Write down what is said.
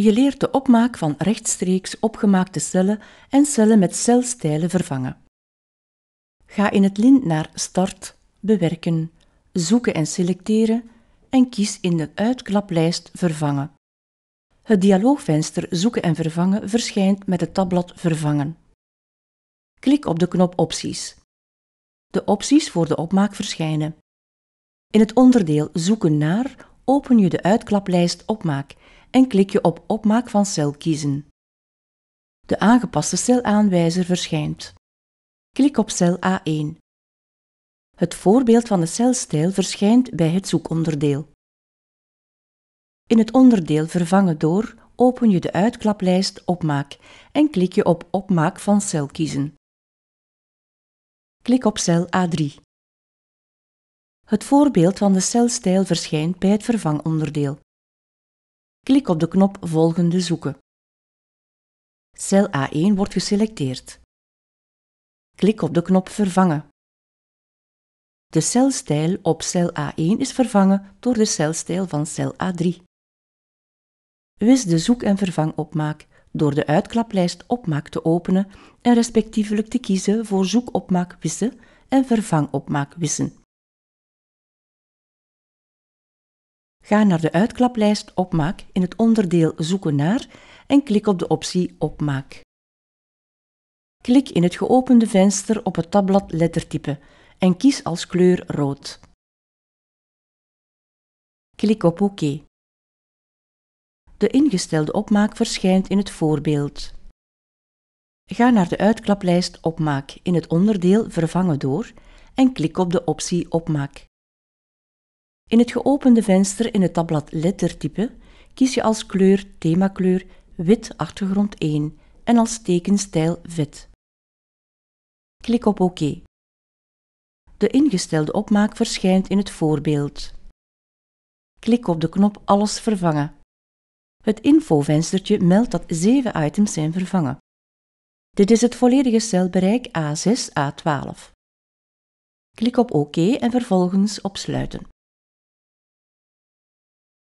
Je leert de opmaak van rechtstreeks opgemaakte cellen en cellen met celstijlen vervangen. Ga in het lint naar Start, Bewerken, Zoeken en Selecteren en kies in de uitklaplijst Vervangen. Het dialoogvenster Zoeken en Vervangen verschijnt met het tabblad Vervangen. Klik op de knop Opties. De opties voor de opmaak verschijnen. In het onderdeel Zoeken naar open je de uitklaplijst Opmaak en klik je op Opmaak van cel kiezen. De aangepaste celaanwijzer verschijnt. Klik op cel A1. Het voorbeeld van de celstijl verschijnt bij het zoekonderdeel. In het onderdeel Vervangen door open je de uitklaplijst Opmaak en klik je op Opmaak van cel kiezen. Klik op cel A3. Het voorbeeld van de celstijl verschijnt bij het vervangonderdeel. Klik op de knop Volgende zoeken. Cel A1 wordt geselecteerd. Klik op de knop Vervangen. De celstijl op cel A1 is vervangen door de celstijl van cel A3. Wis de zoek- en vervangopmaak door de uitklaplijst opmaak te openen en respectievelijk te kiezen voor zoekopmaak wissen en vervangopmaak wissen. Ga naar de uitklaplijst Opmaak in het onderdeel Zoeken naar en klik op de optie Opmaak. Klik in het geopende venster op het tabblad Lettertype en kies als kleur rood. Klik op OK. De ingestelde opmaak verschijnt in het voorbeeld. Ga naar de uitklaplijst Opmaak in het onderdeel Vervangen door en klik op de optie Opmaak. In het geopende venster in het tabblad lettertype kies je als kleur themakleur wit achtergrond 1 en als tekenstijl wit. Klik op OK. De ingestelde opmaak verschijnt in het voorbeeld. Klik op de knop Alles vervangen. Het infovenstertje meldt dat 7 items zijn vervangen. Dit is het volledige celbereik A6-A12. Klik op OK en vervolgens op Sluiten.